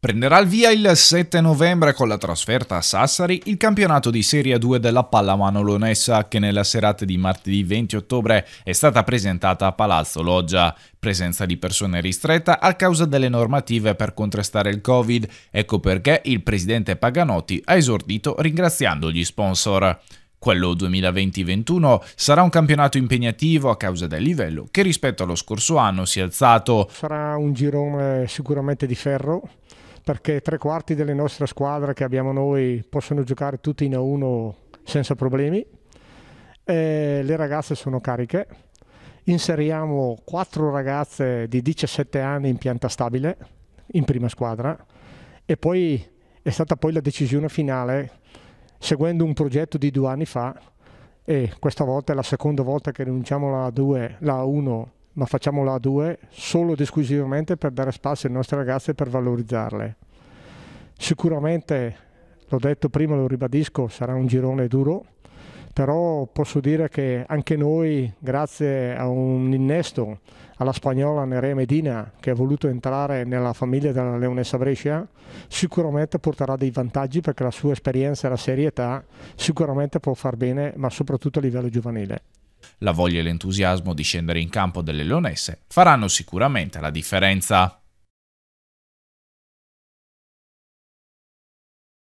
Prenderà il via il 7 novembre con la trasferta a Sassari il campionato di Serie 2 della pallamano Lonessa che nella serata di martedì 20 ottobre è stata presentata a Palazzo Loggia. Presenza di persone ristretta a causa delle normative per contrastare il Covid, ecco perché il presidente Paganotti ha esordito ringraziando gli sponsor. Quello 2020-21 sarà un campionato impegnativo a causa del livello che rispetto allo scorso anno si è alzato. Sarà un girone sicuramente di ferro perché tre quarti delle nostre squadre che abbiamo noi possono giocare tutti in A1 senza problemi. E le ragazze sono cariche. Inseriamo quattro ragazze di 17 anni in pianta stabile, in prima squadra, e poi è stata poi la decisione finale, seguendo un progetto di due anni fa, e questa volta è la seconda volta che rinunciamo alla 2, la 1 ma facciamola a due solo ed esclusivamente per dare spazio alle nostre ragazze e per valorizzarle. Sicuramente, l'ho detto prima, lo ribadisco, sarà un girone duro, però posso dire che anche noi, grazie a un innesto alla spagnola Nerea Medina, che ha voluto entrare nella famiglia della Leonessa Brescia, sicuramente porterà dei vantaggi perché la sua esperienza e la serietà sicuramente può far bene, ma soprattutto a livello giovanile. La voglia e l'entusiasmo di scendere in campo delle leonesse faranno sicuramente la differenza.